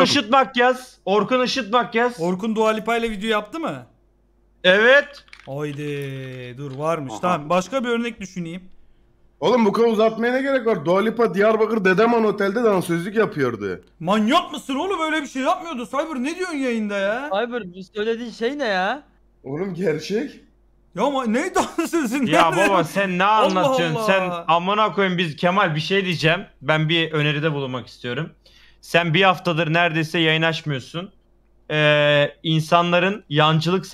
Orkun Işıtmak yaz. Orkun Işıtmak yaz. Orkun Dua Lipa ile video yaptı mı? Evet. Haydi dur varmış. Aha. Tamam başka bir örnek düşüneyim. Oğlum bu kadar uzatmaya ne gerek var? Dua Lipa Diyarbakır Dedeman Otel'de dansözlük yapıyordu. Manyak mısın oğlum? Öyle bir şey yapmıyordu. Cyber ne diyorsun yayında ya? Cyber bu söylediğin şey ne ya? Oğlum gerçek. Ya ama ne dansözün? Ya baba sen ne Allah Allah. Sen amına koyayım biz Kemal bir şey diyeceğim. Ben bir öneride bulunmak istiyorum. Sen bir haftadır neredeyse yayın açmıyorsun. Ee, insanların yancılık